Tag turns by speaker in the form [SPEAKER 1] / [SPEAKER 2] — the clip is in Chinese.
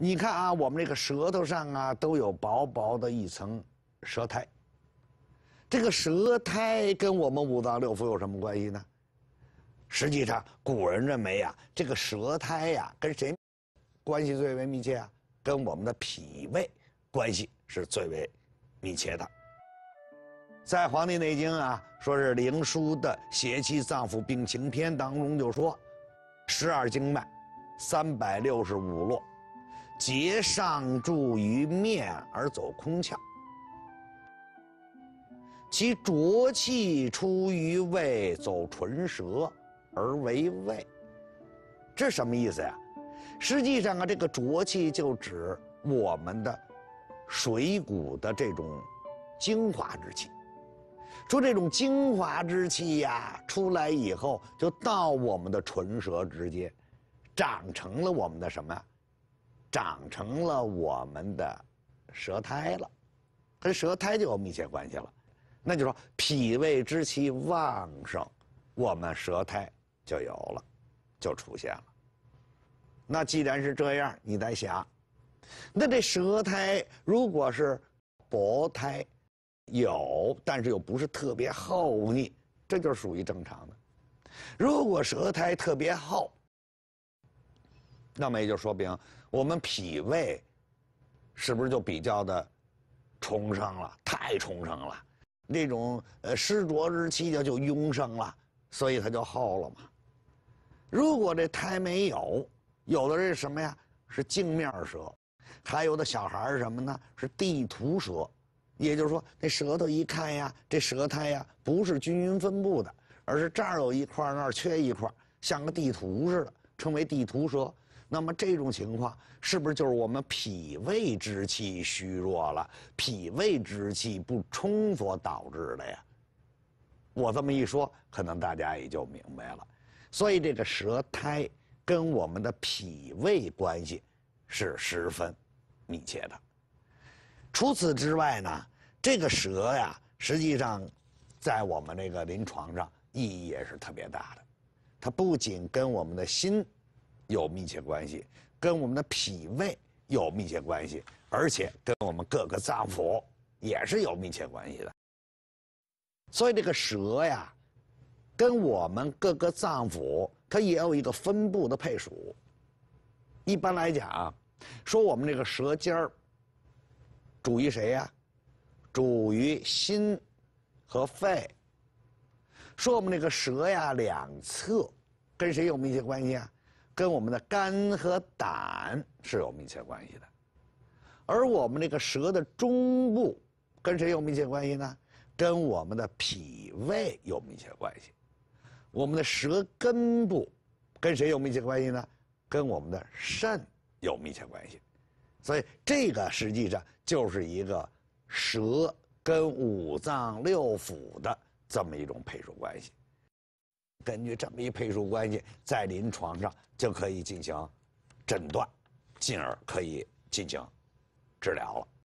[SPEAKER 1] 你看啊，我们这个舌头上啊，都有薄薄的一层舌苔。这个舌苔跟我们五脏六腑有什么关系呢？实际上，古人认为啊，这个舌苔呀，跟谁关系最为密切啊？跟我们的脾胃关系是最为密切的。在《黄帝内经》啊，说是《灵枢》的“邪气脏腑病情篇”当中就说，十二经脉，三百六十五络。结上注于面而走空窍，其浊气出于胃走唇舌，而为胃，这什么意思呀？实际上啊，这个浊气就指我们的水谷的这种精华之气。说这种精华之气呀，出来以后就到我们的唇舌之间，长成了我们的什么？呀？长成了我们的舌苔了，跟舌苔就有密切关系了。那就说脾胃之气旺盛，我们舌苔就有了，就出现了。那既然是这样，你再想，那这舌苔如果是薄苔，有但是又不是特别厚腻，这就属于正常的。如果舌苔特别厚，那么也就说明。我们脾胃是不是就比较的重生了？太重生了，那种呃湿浊之气就就壅盛了，所以它就厚了嘛。如果这胎没有，有的是什么呀？是镜面舌，还有的小孩儿什么呢？是地图舌，也就是说那舌头一看呀，这舌苔呀不是均匀分布的，而是这儿有一块那儿缺一块像个地图似的，称为地图舌。那么这种情况是不是就是我们脾胃之气虚弱了、脾胃之气不充所导致的呀？我这么一说，可能大家也就明白了。所以这个舌苔跟我们的脾胃关系是十分密切的。除此之外呢，这个舌呀，实际上在我们这个临床上意义也是特别大的。它不仅跟我们的心。有密切关系，跟我们的脾胃有密切关系，而且跟我们各个脏腑也是有密切关系的。所以这个舌呀，跟我们各个脏腑它也有一个分布的配属。一般来讲，说我们这个舌尖儿，属于谁呀？属于心和肺。说我们这个舌呀两侧，跟谁有密切关系啊？跟我们的肝和胆是有密切关系的，而我们这个舌的中部，跟谁有密切关系呢？跟我们的脾胃有密切关系。我们的舌根部，跟谁有密切关系呢？跟我们的肾有密切关系。所以这个实际上就是一个舌跟五脏六腑的这么一种配属关系。根据这么一配属关系，在临床上就可以进行诊断，进而可以进行治疗了。